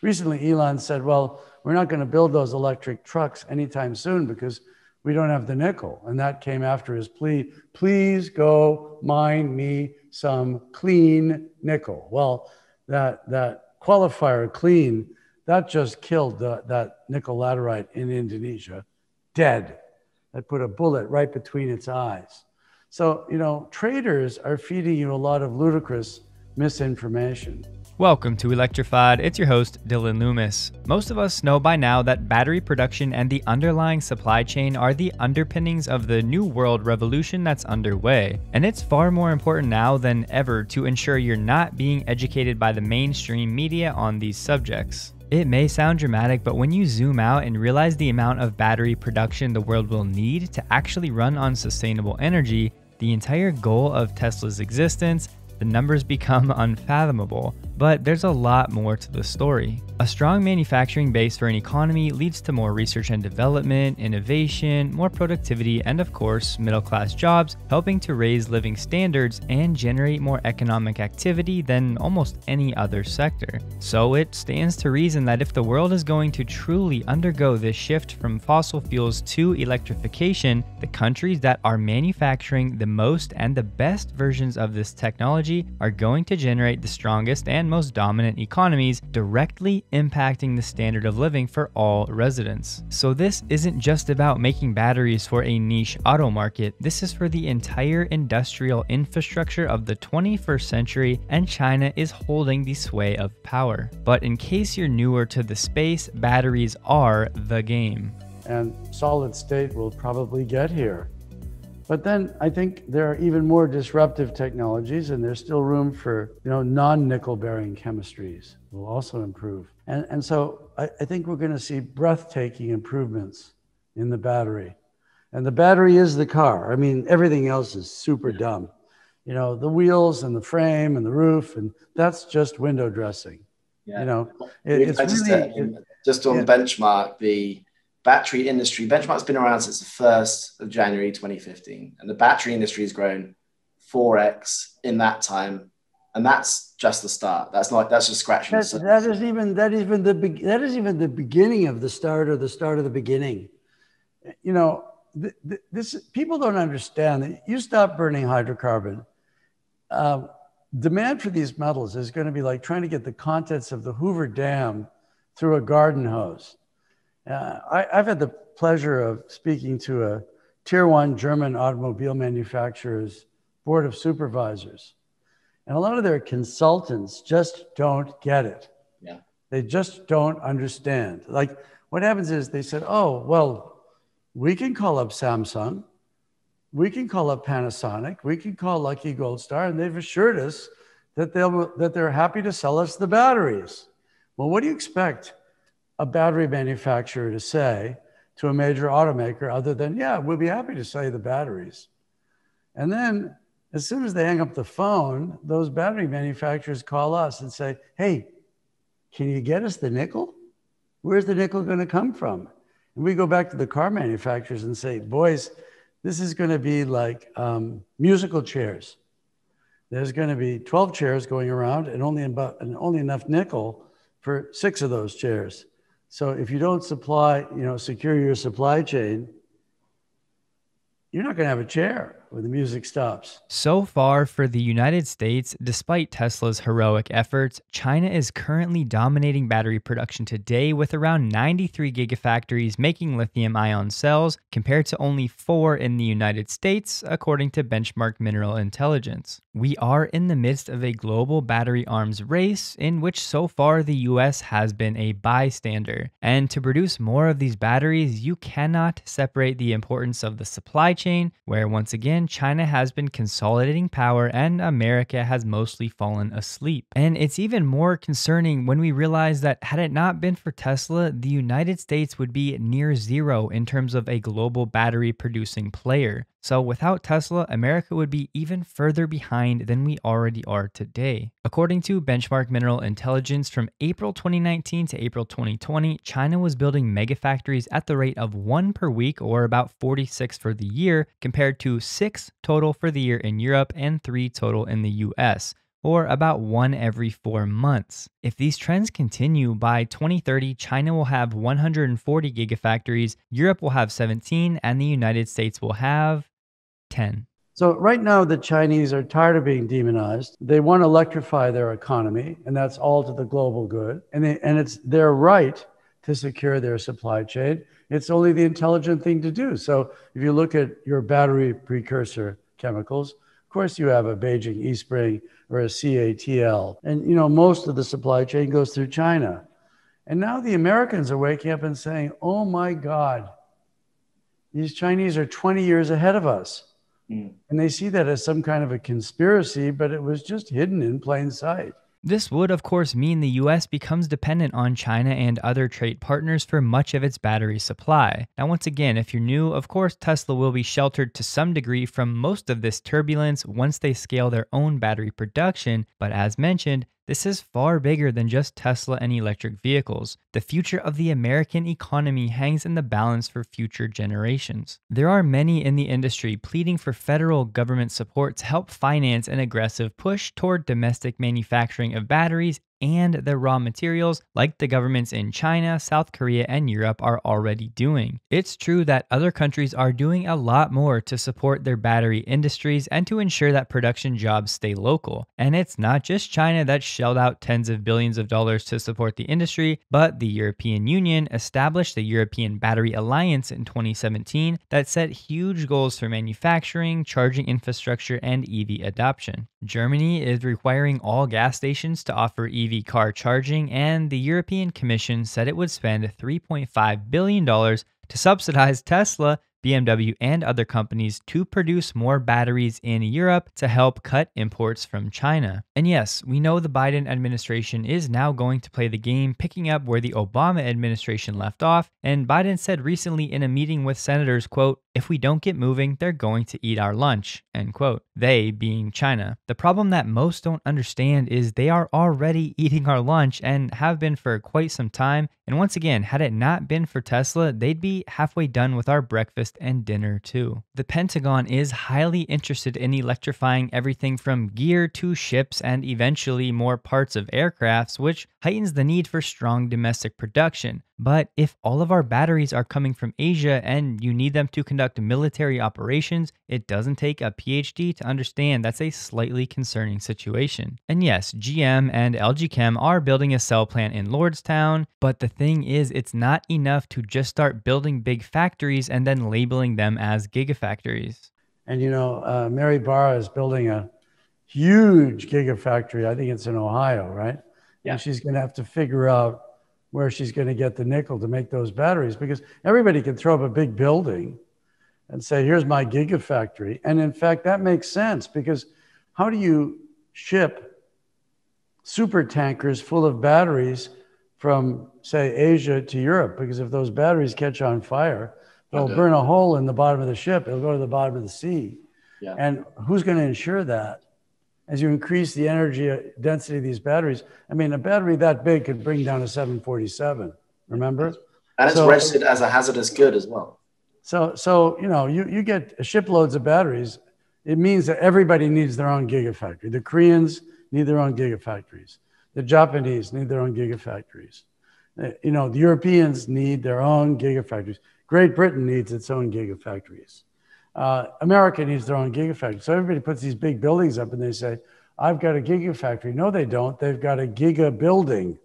Recently, Elon said, well, we're not going to build those electric trucks anytime soon because we don't have the nickel. And that came after his plea please go mine me some clean nickel. Well, that, that qualifier clean, that just killed the, that nickel laterite in Indonesia dead. That put a bullet right between its eyes. So, you know, traders are feeding you a lot of ludicrous misinformation. Welcome to Electrified. It's your host, Dylan Loomis. Most of us know by now that battery production and the underlying supply chain are the underpinnings of the new world revolution that's underway. And it's far more important now than ever to ensure you're not being educated by the mainstream media on these subjects. It may sound dramatic, but when you zoom out and realize the amount of battery production the world will need to actually run on sustainable energy, the entire goal of Tesla's existence, the numbers become unfathomable. But there's a lot more to the story. A strong manufacturing base for an economy leads to more research and development, innovation, more productivity, and of course, middle class jobs, helping to raise living standards and generate more economic activity than almost any other sector. So it stands to reason that if the world is going to truly undergo this shift from fossil fuels to electrification, the countries that are manufacturing the most and the best versions of this technology are going to generate the strongest and most dominant economies, directly impacting the standard of living for all residents. So this isn't just about making batteries for a niche auto market, this is for the entire industrial infrastructure of the 21st century and China is holding the sway of power. But in case you're newer to the space, batteries are the game. And solid state will probably get here. But then I think there are even more disruptive technologies, and there's still room for you know non-nickel bearing chemistries will also improve. And and so I, I think we're going to see breathtaking improvements in the battery. And the battery is the car. I mean, everything else is super dumb. You know, the wheels and the frame and the roof, and that's just window dressing. Yeah. You know, it, it's just, really, just on benchmark, the battery industry benchmark's been around since the 1st of January 2015, and the battery industry has grown 4x in that time. And that's just the start. That's not that's just scratching that, the surface. That is even that is even the be- that is even the beginning of the start or the start of the beginning. You know, this people don't understand that you stop burning hydrocarbon. Uh, demand for these metals is going to be like trying to get the contents of the Hoover Dam through a garden hose. Uh, I, have had the pleasure of speaking to a tier one German automobile manufacturer's board of supervisors. And a lot of their consultants just don't get it. Yeah. They just don't understand. Like what happens is they said, oh, well, we can call up Samsung. We can call up Panasonic. We can call Lucky Gold Star. And they've assured us that, they'll, that they're happy to sell us the batteries. Well, what do you expect? a battery manufacturer to say to a major automaker other than, yeah, we'll be happy to sell you the batteries. And then as soon as they hang up the phone, those battery manufacturers call us and say, hey, can you get us the nickel? Where's the nickel going to come from? And we go back to the car manufacturers and say, boys, this is going to be like um, musical chairs. There's going to be 12 chairs going around and only, about, and only enough nickel for six of those chairs. So if you don't supply, you know, secure your supply chain, you're not going to have a chair when the music stops. So far for the United States, despite Tesla's heroic efforts, China is currently dominating battery production today with around 93 gigafactories making lithium ion cells compared to only 4 in the United States according to Benchmark Mineral Intelligence. We are in the midst of a global battery arms race in which so far the US has been a bystander. And to produce more of these batteries, you cannot separate the importance of the supply chain where once again China has been consolidating power and America has mostly fallen asleep. And it's even more concerning when we realize that had it not been for Tesla, the United States would be near zero in terms of a global battery producing player. So without Tesla, America would be even further behind than we already are today. According to Benchmark Mineral Intelligence, from April 2019 to April 2020, China was building megafactories at the rate of one per week, or about 46 for the year, compared to six total for the year in Europe and three total in the US or about one every four months. If these trends continue, by 2030, China will have 140 gigafactories, Europe will have 17, and the United States will have 10. So, right now, the Chinese are tired of being demonized. They want to electrify their economy, and that's all to the global good. And, they, and it's their right to secure their supply chain. It's only the intelligent thing to do. So, if you look at your battery precursor chemicals, of course, you have a Beijing Spring or a CATL. And, you know, most of the supply chain goes through China. And now the Americans are waking up and saying, oh my God, these Chinese are 20 years ahead of us. Mm. And they see that as some kind of a conspiracy, but it was just hidden in plain sight. This would, of course, mean the US becomes dependent on China and other trade partners for much of its battery supply. Now, once again, if you're new, of course, Tesla will be sheltered to some degree from most of this turbulence once they scale their own battery production, but as mentioned, this is far bigger than just Tesla and electric vehicles. The future of the American economy hangs in the balance for future generations. There are many in the industry pleading for federal government support to help finance an aggressive push toward domestic manufacturing of batteries and the raw materials like the governments in China, South Korea, and Europe are already doing. It's true that other countries are doing a lot more to support their battery industries and to ensure that production jobs stay local. And it's not just China that shelled out tens of billions of dollars to support the industry, but the European Union established the European Battery Alliance in 2017 that set huge goals for manufacturing, charging infrastructure, and EV adoption. Germany is requiring all gas stations to offer EV EV car charging, and the European Commission said it would spend $3.5 billion to subsidize Tesla, BMW, and other companies to produce more batteries in Europe to help cut imports from China. And yes, we know the Biden administration is now going to play the game, picking up where the Obama administration left off, and Biden said recently in a meeting with senators, quote, if we don't get moving, they're going to eat our lunch, end quote. They being China. The problem that most don't understand is they are already eating our lunch and have been for quite some time. And once again, had it not been for Tesla, they'd be halfway done with our breakfast and dinner too. The Pentagon is highly interested in electrifying everything from gear to ships and eventually more parts of aircrafts, which heightens the need for strong domestic production. But if all of our batteries are coming from Asia and you need them to conduct military operations, it doesn't take a PhD to understand that's a slightly concerning situation. And yes, GM and LG Chem are building a cell plant in Lordstown, but the thing is, it's not enough to just start building big factories and then labeling them as gigafactories. And you know, uh, Mary Barra is building a huge gigafactory. I think it's in Ohio, right? Yeah. And she's going to have to figure out where she's going to get the nickel to make those batteries because everybody can throw up a big building and say, here's my gigafactory. And in fact, that makes sense because how do you ship super tankers full of batteries from, say, Asia to Europe? Because if those batteries catch on fire, they'll burn a hole in the bottom of the ship, it'll go to the bottom of the sea. Yeah. And who's going to insure that? as you increase the energy uh, density of these batteries, I mean, a battery that big could bring down a 747, remember? And it's so, rated as a hazardous good as well. So, so you know, you, you get shiploads of batteries. It means that everybody needs their own gigafactory. The Koreans need their own gigafactories. The Japanese need their own gigafactories. Uh, you know, the Europeans need their own gigafactories. Great Britain needs its own gigafactories. Uh, America needs their own gigafactory. So everybody puts these big buildings up and they say, I've got a gigafactory. No, they don't. They've got a giga building,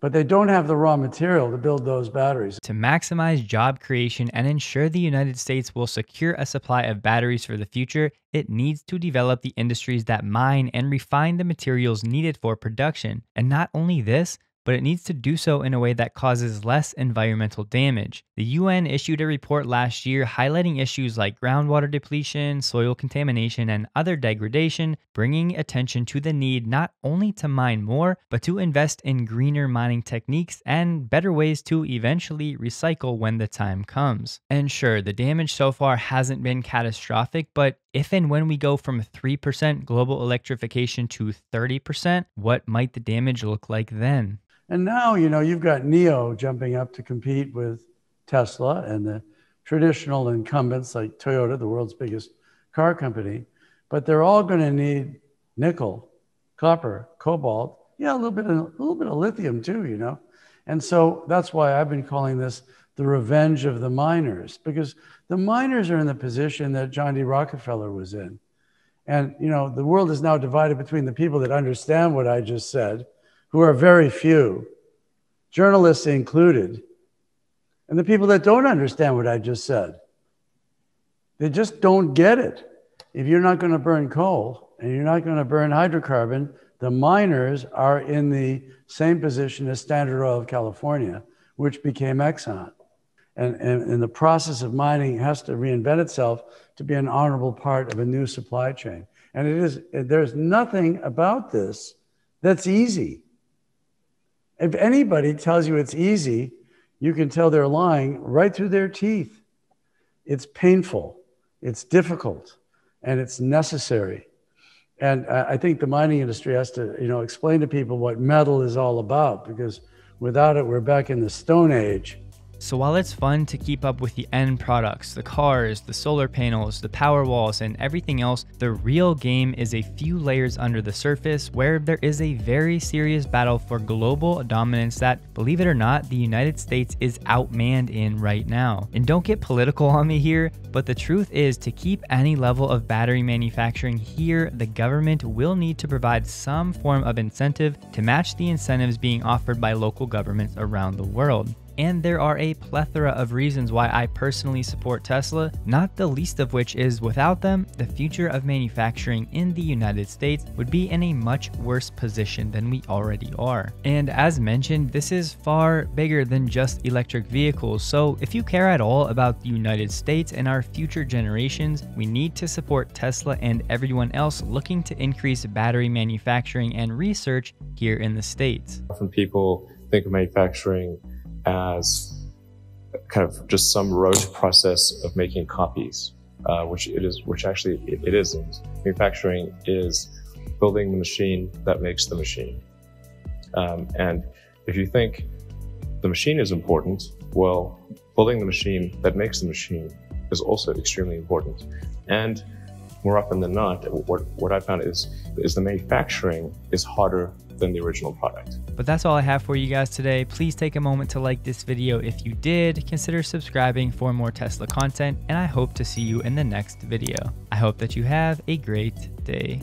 but they don't have the raw material to build those batteries. To maximize job creation and ensure the United States will secure a supply of batteries for the future, it needs to develop the industries that mine and refine the materials needed for production. And not only this, but it needs to do so in a way that causes less environmental damage. The UN issued a report last year highlighting issues like groundwater depletion, soil contamination, and other degradation, bringing attention to the need not only to mine more, but to invest in greener mining techniques and better ways to eventually recycle when the time comes. And sure, the damage so far hasn't been catastrophic, but if and when we go from 3% global electrification to 30%, what might the damage look like then? And now, you know, you've got NEO jumping up to compete with Tesla and the traditional incumbents like Toyota, the world's biggest car company, but they're all going to need nickel, copper, cobalt, yeah, a little bit of, a little bit of lithium too, you know. And so that's why I've been calling this the revenge of the miners because the miners are in the position that John D. Rockefeller was in. And, you know, the world is now divided between the people that understand what I just said, who are very few, journalists included, and the people that don't understand what I just said. They just don't get it. If you're not going to burn coal and you're not going to burn hydrocarbon, the miners are in the same position as Standard Oil of California, which became Exxon and, and, and the process of mining has to reinvent itself to be an honorable part of a new supply chain. And it is, there's nothing about this that's easy. If anybody tells you it's easy, you can tell they're lying right through their teeth. It's painful, it's difficult, and it's necessary. And I think the mining industry has to, you know, explain to people what metal is all about because without it, we're back in the Stone Age. So while it's fun to keep up with the end products, the cars, the solar panels, the power walls, and everything else, the real game is a few layers under the surface where there is a very serious battle for global dominance that, believe it or not, the United States is outmanned in right now. And don't get political on me here, but the truth is to keep any level of battery manufacturing here, the government will need to provide some form of incentive to match the incentives being offered by local governments around the world. And there are a plethora of reasons why I personally support Tesla, not the least of which is without them, the future of manufacturing in the United States would be in a much worse position than we already are. And as mentioned, this is far bigger than just electric vehicles, so if you care at all about the United States and our future generations, we need to support Tesla and everyone else looking to increase battery manufacturing and research here in the States. Often people think of manufacturing as kind of just some rote process of making copies, uh, which it is, which actually it, it isn't. Manufacturing is building the machine that makes the machine. Um, and if you think the machine is important, well, building the machine that makes the machine is also extremely important. And more often than not, what, what I found is, is the manufacturing is harder than the original product. But that's all I have for you guys today. Please take a moment to like this video if you did. Consider subscribing for more Tesla content, and I hope to see you in the next video. I hope that you have a great day.